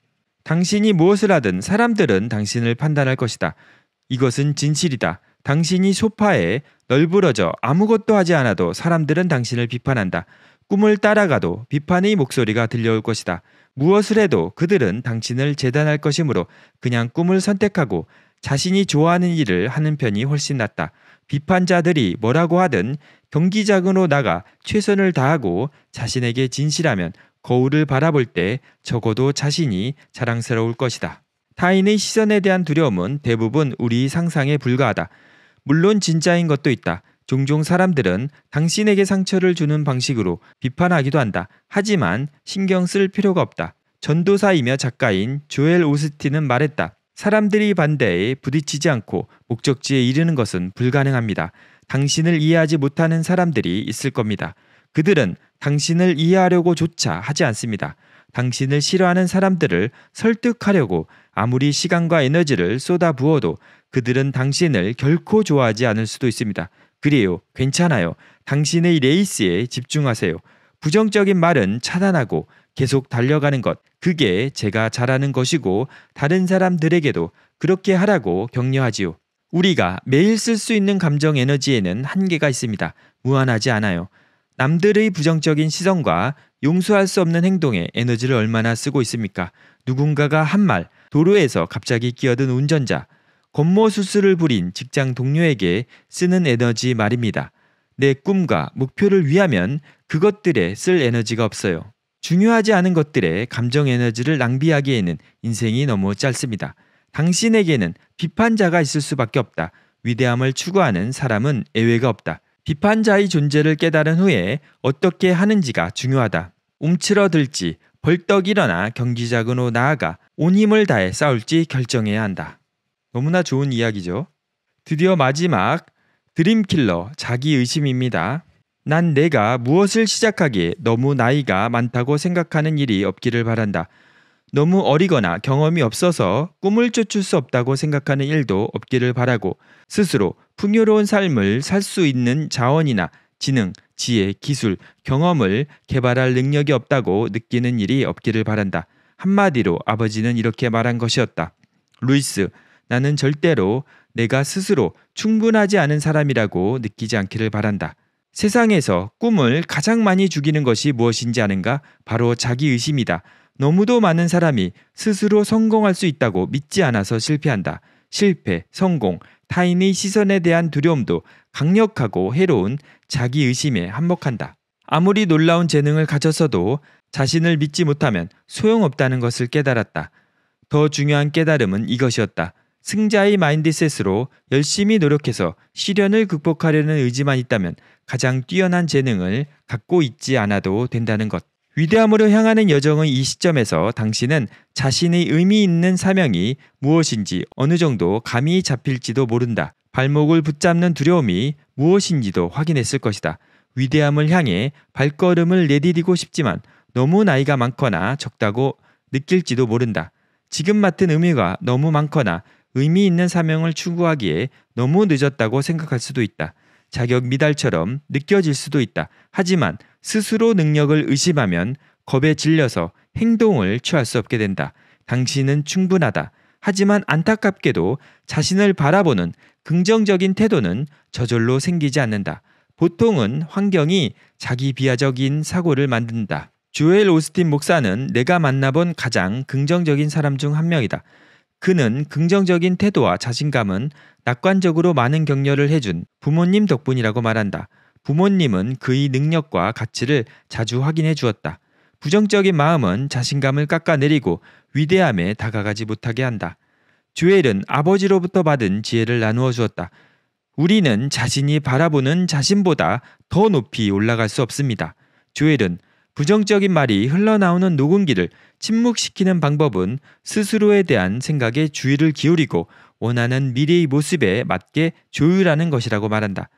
당신이 무엇을 하든 사람들은 당신을 판단할 것이다. 이것은 진실이다. 당신이 소파에 널브러져 아무것도 하지 않아도 사람들은 당신을 비판한다. 꿈을 따라가도 비판의 목소리가 들려올 것이다. 무엇을 해도 그들은 당신을 재단할 것이므로 그냥 꿈을 선택하고 자신이 좋아하는 일을 하는 편이 훨씬 낫다. 비판자들이 뭐라고 하든 경기장으로 나가 최선을 다하고 자신에게 진실하면 거울을 바라볼 때 적어도 자신이 자랑스러울 것이다. 타인의 시선에 대한 두려움은 대부분 우리 상상에 불과하다. 물론 진짜인 것도 있다. 종종 사람들은 당신에게 상처를 주는 방식으로 비판하기도 한다. 하지만 신경 쓸 필요가 없다. 전도사이며 작가인 조엘 오스틴은 말했다. 사람들이 반대에 부딪히지 않고 목적지에 이르는 것은 불가능합니다. 당신을 이해하지 못하는 사람들이 있을 겁니다. 그들은 당신을 이해하려고 조차 하지 않습니다. 당신을 싫어하는 사람들을 설득하려고 아무리 시간과 에너지를 쏟아 부어도 그들은 당신을 결코 좋아하지 않을 수도 있습니다. 그래요. 괜찮아요. 당신의 레이스에 집중하세요. 부정적인 말은 차단하고 계속 달려가는 것. 그게 제가 잘하는 것이고 다른 사람들에게도 그렇게 하라고 격려하지요. 우리가 매일 쓸 수 있는 감정 에너지에는 한계가 있습니다. 무한하지 않아요. 남들의 부정적인 시선과 용서할 수 없는 행동에 에너지를 얼마나 쓰고 있습니까? 누군가가 한 말, 도로에서 갑자기 끼어든 운전자, 겉모수술을 부린 직장 동료에게 쓰는 에너지 말입니다. 내 꿈과 목표를 위하면 그것들에 쓸 에너지가 없어요. 중요하지 않은 것들에 감정 에너지를 낭비하기에는 인생이 너무 짧습니다. 당신에게는 비판자가 있을 수밖에 없다. 위대함을 추구하는 사람은 예외가 없다. 비판자의 존재를 깨달은 후에 어떻게 하는지가 중요하다. 움츠러들지, 벌떡 일어나 경기작으로 나아가 온 힘을 다해 싸울지 결정해야 한다. 너무나 좋은 이야기죠. 드디어 마지막 드림킬러 자기 의심입니다. 난 내가 무엇을 시작하기에 너무 나이가 많다고 생각하는 일이 없기를 바란다. 너무 어리거나 경험이 없어서 꿈을 쫓을 수 없다고 생각하는 일도 없기를 바라고 스스로 풍요로운 삶을 살 수 있는 자원이나 지능, 지혜, 기술, 경험을 개발할 능력이 없다고 느끼는 일이 없기를 바란다. 한마디로 아버지는 이렇게 말한 것이었다. 루이스, 나는 절대로 내가 스스로 충분하지 않은 사람이라고 느끼지 않기를 바란다. 세상에서 꿈을 가장 많이 죽이는 것이 무엇인지 아는가? 바로 자기 의심이다. 너무도 많은 사람이 스스로 성공할 수 있다고 믿지 않아서 실패한다. 실패, 성공, 타인의 시선에 대한 두려움도 강력하고 해로운 자기 의심에 한몫한다. 아무리 놀라운 재능을 가졌어도 자신을 믿지 못하면 소용없다는 것을 깨달았다. 더 중요한 깨달음은 이것이었다. 승자의 마인드셋으로 열심히 노력해서 시련을 극복하려는 의지만 있다면 가장 뛰어난 재능을 갖고 있지 않아도 된다는 것. 위대함으로 향하는 여정의 이 시점에서 당신은 자신의 의미 있는 사명이 무엇인지 어느 정도 감이 잡힐지도 모른다. 발목을 붙잡는 두려움이 무엇인지도 확인했을 것이다. 위대함을 향해 발걸음을 내디디고 싶지만 너무 나이가 많거나 적다고 느낄지도 모른다. 지금 맡은 의미가 너무 많거나 의미 있는 사명을 추구하기에 너무 늦었다고 생각할 수도 있다. 자격 미달처럼 느껴질 수도 있다. 하지만 스스로 능력을 의심하면 겁에 질려서 행동을 취할 수 없게 된다. 당신은 충분하다. 하지만 안타깝게도 자신을 바라보는 긍정적인 태도는 저절로 생기지 않는다. 보통은 환경이 자기 비하적인 사고를 만든다. 주엘 오스틴 목사는 내가 만나본 가장 긍정적인 사람 중 한 명이다. 그는 긍정적인 태도와 자신감은 낙관적으로 많은 격려를 해준 부모님 덕분이라고 말한다. 부모님은 그의 능력과 가치를 자주 확인해 주었다. 부정적인 마음은 자신감을 깎아내리고 위대함에 다가가지 못하게 한다. 주엘은 아버지로부터 받은 지혜를 나누어 주었다. 우리는 자신이 바라보는 자신보다 더 높이 올라갈 수 없습니다. 주엘은 부정적인 말이 흘러나오는 녹음기를 침묵시키는 방법은 스스로에 대한 생각에 주의를 기울이고 원하는 미래의 모습에 맞게 조율하는 것이라고 말한다.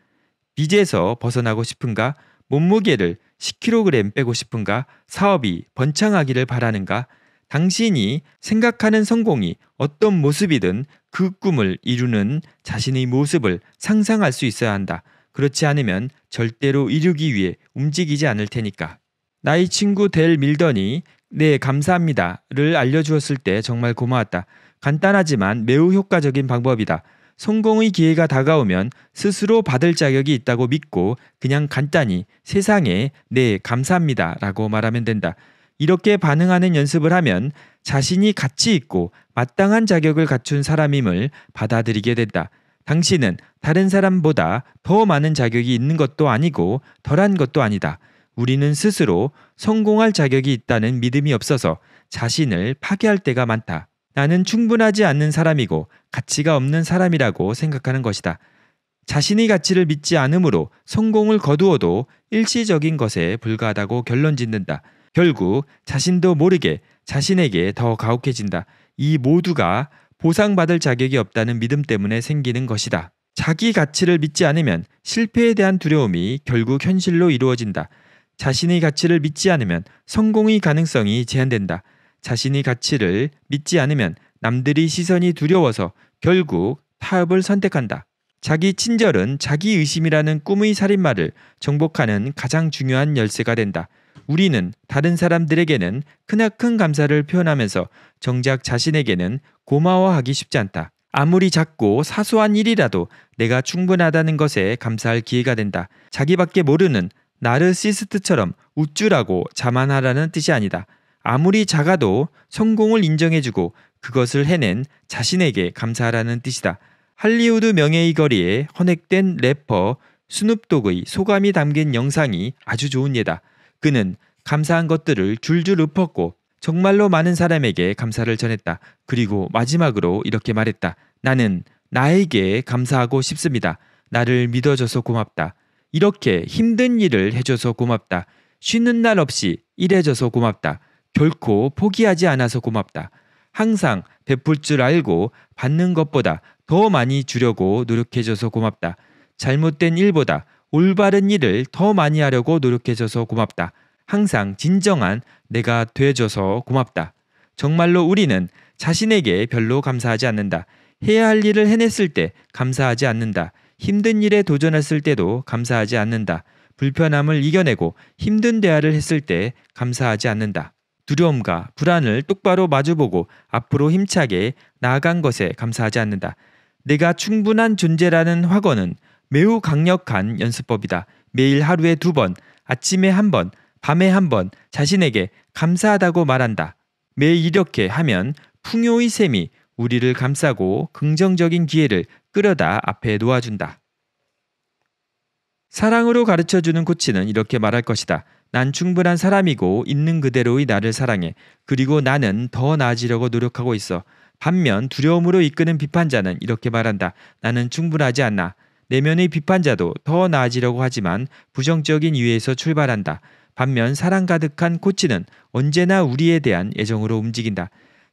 빚에서 벗어나고 싶은가? 몸무게를 10kg 빼고 싶은가? 사업이 번창하기를 바라는가? 당신이 생각하는 성공이 어떤 모습이든 그 꿈을 이루는 자신의 모습을 상상할 수 있어야 한다. 그렇지 않으면 절대로 이루기 위해 움직이지 않을 테니까. 나의 친구 델밀더니 네, 감사합니다를 알려주었을 때 정말 고마웠다. 간단하지만 매우 효과적인 방법이다. 성공의 기회가 다가오면 스스로 받을 자격이 있다고 믿고 그냥 간단히 세상에 네, 감사합니다 라고 말하면 된다. 이렇게 반응하는 연습을 하면 자신이 가치 있고 마땅한 자격을 갖춘 사람임을 받아들이게 된다. 당신은 다른 사람보다 더 많은 자격이 있는 것도 아니고 덜한 것도 아니다. 우리는 스스로 성공할 자격이 있다는 믿음이 없어서 자신을 파괴할 때가 많다. 나는 충분하지 않는 사람이고 가치가 없는 사람이라고 생각하는 것이다. 자신의 가치를 믿지 않으므로 성공을 거두어도 일시적인 것에 불과하다고 결론 짓는다. 결국 자신도 모르게 자신에게 더 가혹해진다. 이 모두가 보상받을 자격이 없다는 믿음 때문에 생기는 것이다. 자기 가치를 믿지 않으면 실패에 대한 두려움이 결국 현실로 이루어진다. 자신의 가치를 믿지 않으면 성공의 가능성이 제한된다. 자신의 가치를 믿지 않으면 남들의 시선이 두려워서 결국 타협을 선택한다. 자기 친절은 자기 의심이라는 꿈의 살인마를 정복하는 가장 중요한 열쇠가 된다. 우리는 다른 사람들에게는 크나큰 감사를 표현하면서 정작 자신에게는 고마워하기 쉽지 않다. 아무리 작고 사소한 일이라도 내가 충분하다는 것에 감사할 기회가 된다. 자기밖에 모르는 나르시스트처럼 우쭐하고 자만하라는 뜻이 아니다. 아무리 작아도 성공을 인정해주고 그것을 해낸 자신에게 감사하라는 뜻이다. 할리우드 명예의 거리에 헌액된 래퍼 스눕독의 소감이 담긴 영상이 아주 좋은 예다. 그는 감사한 것들을 줄줄 읊었고 정말로 많은 사람에게 감사를 전했다. 그리고 마지막으로 이렇게 말했다. 나는 나에게 감사하고 싶습니다. 나를 믿어줘서 고맙다. 이렇게 힘든 일을 해줘서 고맙다. 쉬는 날 없이 일해줘서 고맙다. 결코 포기하지 않아서 고맙다. 항상 베풀 줄 알고 받는 것보다 더 많이 주려고 노력해줘서 고맙다. 잘못된 일보다 올바른 일을 더 많이 하려고 노력해줘서 고맙다. 항상 진정한 내가 돼줘서 고맙다. 정말로 우리는 자신에게 별로 감사하지 않는다. 해야 할 일을 해냈을 때 감사하지 않는다. 힘든 일에 도전했을 때도 감사하지 않는다. 불편함을 이겨내고 힘든 대화를 했을 때 감사하지 않는다. 두려움과 불안을 똑바로 마주보고 앞으로 힘차게 나아간 것에 감사하지 않는다. 내가 충분한 존재라는 확언은 매우 강력한 연습법이다. 매일 하루에 두 번, 아침에 한 번, 밤에 한 번 자신에게 감사하다고 말한다. 매일 이렇게 하면 풍요의 셈이 우리를 감싸고 긍정적인 기회를 끌어다 앞에 놓아준다. 사랑으로 가르쳐주는 코치는 이렇게 말할 것이다. 난 충분한 사람이고 있는 그대로의 나를 사랑해. 그리고 나는 더 나아지려고 노력하고 있어. 반면 두려움으로 이끄는 비판자는 이렇게 말한다. 나는 충분하지 않나. 내면의 비판자도 더 나아지려고 하지만 부정적인 이유에서 출발한다. 반면 사랑 가득한 코치는 언제나 우리에 대한 애정으로 움직인다.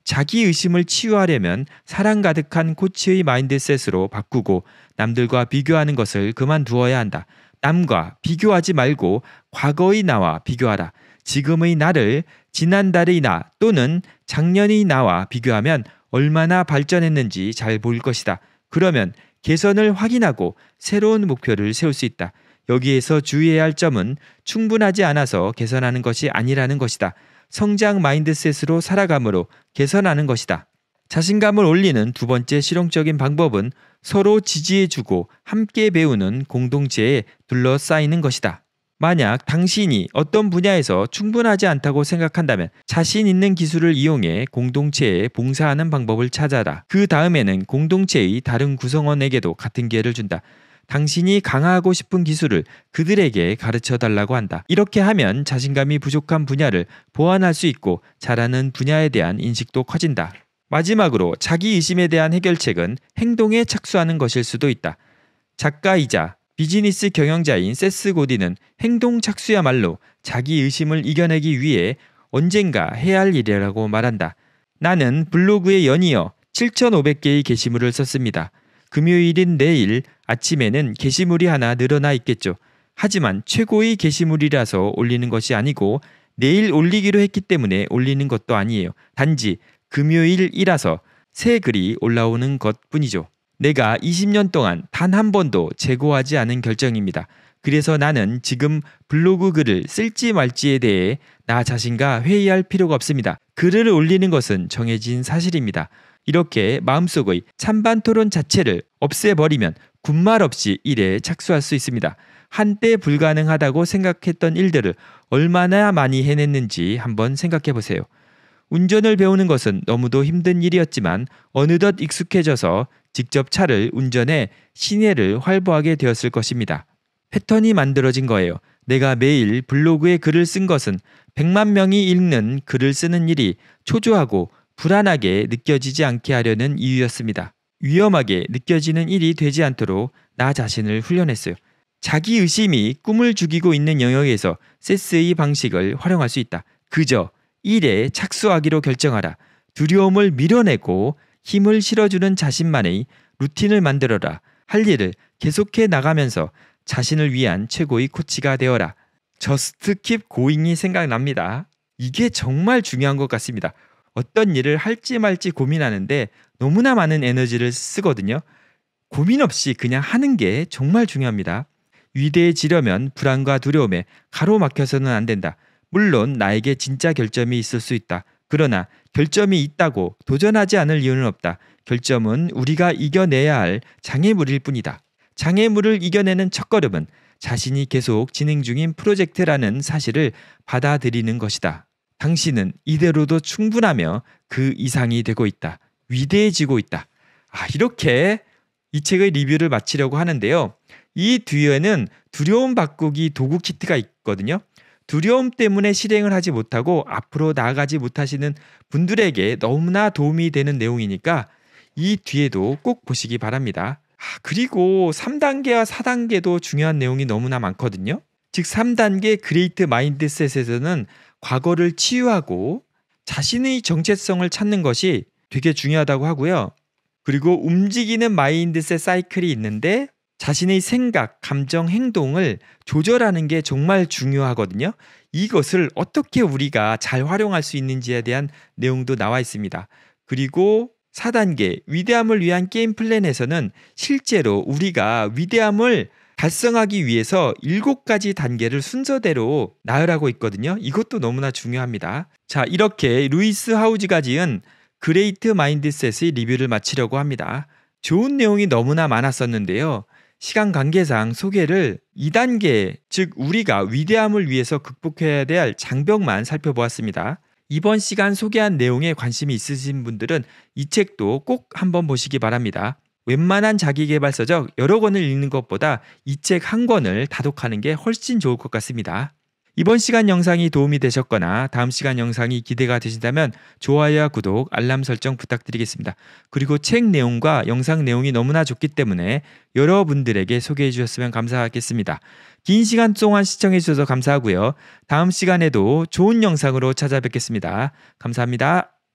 자기 의심을 치유하려면 사랑 가득한 코치의 마인드셋으로 바꾸고 남들과 비교하는 것을 그만두어야 한다. 남과 비교하지 말고 과거의 나와 비교하라. 지금의 나를 지난달의 나 또는 작년의 나와 비교하면 얼마나 발전했는지 잘 보일 것이다. 그러면 개선을 확인하고 새로운 목표를 세울 수 있다. 여기에서 주의해야 할 점은 충분하지 않아서 개선하는 것이 아니라는 것이다. 성장 마인드셋으로 살아감으로 개선하는 것이다. 자신감을 올리는 두 번째 실용적인 방법은 서로 지지해주고 함께 배우는 공동체에 둘러싸이는 것이다. 만약 당신이 어떤 분야에서 충분하지 않다고 생각한다면 자신 있는 기술을 이용해 공동체에 봉사하는 방법을 찾아라. 그 다음에는 공동체의 다른 구성원에게도 같은 기회를 준다. 당신이 강화하고 싶은 기술을 그들에게 가르쳐 달라고 한다. 이렇게 하면 자신감이 부족한 분야를 보완할 수 있고 잘하는 분야에 대한 인식도 커진다. 마지막으로 자기 의심에 대한 해결책은 행동에 착수하는 것일 수도 있다. 작가이자 비즈니스 경영자인 세스 고디는 행동 착수야말로 자기 의심을 이겨내기 위해 언젠가 해야 할 일이라고 말한다. 나는 블로그에 연이어 7,500개의 게시물을 썼습니다. 금요일인 내일 아침에는 게시물이 하나 늘어나 있겠죠. 하지만 최고의 게시물이라서 올리는 것이 아니고 내일 올리기로 했기 때문에 올리는 것도 아니에요. 단지 금요일이라서 새 글이 올라오는 것 뿐이죠. 내가 20년 동안 단 한 번도 재고하지 않은 결정입니다. 그래서 나는 지금 블로그 글을 쓸지 말지에 대해 나 자신과 회의할 필요가 없습니다. 글을 올리는 것은 정해진 사실입니다. 이렇게 마음속의 찬반 토론 자체를 없애버리면 군말 없이 일에 착수할 수 있습니다. 한때 불가능하다고 생각했던 일들을 얼마나 많이 해냈는지 한번 생각해 보세요. 운전을 배우는 것은 너무도 힘든 일이었지만 어느덧 익숙해져서 직접 차를 운전해 시내를 활보하게 되었을 것입니다. 패턴이 만들어진 거예요. 내가 매일 블로그에 글을 쓴 것은 100만 명이 읽는 글을 쓰는 일이 초조하고 불안하게 느껴지지 않게 하려는 이유였습니다. 위험하게 느껴지는 일이 되지 않도록 나 자신을 훈련했어요. 자기 의심이 꿈을 죽이고 있는 영역에서 세스의 방식을 활용할 수 있다. 그저 일에 착수하기로 결정하라. 두려움을 밀어내고 힘을 실어주는 자신만의 루틴을 만들어라. 할 일을 계속해 나가면서 자신을 위한 최고의 코치가 되어라. 저스트 킵 고잉이 생각납니다. 이게 정말 중요한 것 같습니다. 어떤 일을 할지 말지 고민하는데 너무나 많은 에너지를 쓰거든요. 고민 없이 그냥 하는 게 정말 중요합니다. 위대해지려면 불안과 두려움에 가로막혀서는 안 된다. 물론 나에게 진짜 결점이 있을 수 있다. 그러나 결점이 있다고 도전하지 않을 이유는 없다. 결점은 우리가 이겨내야 할 장애물일 뿐이다. 장애물을 이겨내는 첫걸음은 자신이 계속 진행 중인 프로젝트라는 사실을 받아들이는 것이다. 당신은 이대로도 충분하며 그 이상이 되고 있다. 위대해지고 있다. 아, 이렇게 이 책의 리뷰를 마치려고 하는데요. 이 뒤에는 두려움 바꾸기 도구 키트가 있거든요. 두려움 때문에 실행을 하지 못하고 앞으로 나아가지 못하시는 분들에게 너무나 도움이 되는 내용이니까 이 뒤에도 꼭 보시기 바랍니다. 아, 그리고 3단계와 4단계도 중요한 내용이 너무나 많거든요. 즉 3단계 그레이트 마인드셋에서는 과거를 치유하고 자신의 정체성을 찾는 것이 되게 중요하다고 하고요. 그리고 움직이는 마인드셋 사이클이 있는데 자신의 생각, 감정, 행동을 조절하는 게 정말 중요하거든요. 이것을 어떻게 우리가 잘 활용할 수 있는지에 대한 내용도 나와 있습니다. 그리고 4단계 위대함을 위한 게임 플랜에서는 실제로 우리가 위대함을 달성하기 위해서 일곱 가지 단계를 순서대로 나열하고 있거든요. 이것도 너무나 중요합니다. 자, 이렇게 루이스 하우지가 지은 그레이트 마인드셋의 리뷰를 마치려고 합니다. 좋은 내용이 너무나 많았었는데요. 시간 관계상 소개를 2단계, 즉 우리가 위대함을 위해서 극복해야 될 장벽만 살펴보았습니다. 이번 시간 소개한 내용에 관심이 있으신 분들은 이 책도 꼭 한번 보시기 바랍니다. 웬만한 자기계발서적 여러 권을 읽는 것보다 이 책 한 권을 다독하는 게 훨씬 좋을 것 같습니다. 이번 시간 영상이 도움이 되셨거나 다음 시간 영상이 기대가 되신다면 좋아요와 구독, 알람 설정 부탁드리겠습니다. 그리고 책 내용과 영상 내용이 너무나 좋기 때문에 여러분들에게 소개해 주셨으면 감사하겠습니다. 긴 시간 동안 시청해 주셔서 감사하고요. 다음 시간에도 좋은 영상으로 찾아뵙겠습니다. 감사합니다.